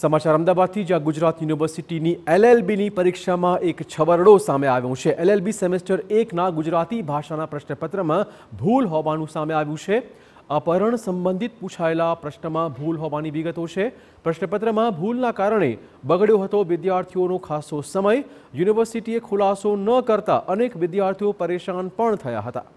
સમાચાર અમદાવાદથી ગુજરાત યુનિવર્સિટીની એલएलबीની પરીક્ષામાં એક છબરડો સામે આવ્યો છે. એલएलबी સેમેસ્ટર 1 ના ગુજરાતી ભાષાના પ્રશ્નપત્રમાં ભૂલ હોવાનું સામે આવ્યું છે. અપરણ સંબંધિત પૂછાયેલા પ્રશ્નમાં ભૂલ હોવાની વિગતો છે. પ્રશ્નપત્રમાં ભૂલના કારણે બગડ્યો હતો વિદ્યાર્થીઓનો ખાસો સમય. યુનિવર્સિટીએ ખુલાસો ન કરતાં અનેક વિદ્યાર્થીઓ પરેશાન પણ થયા હતા.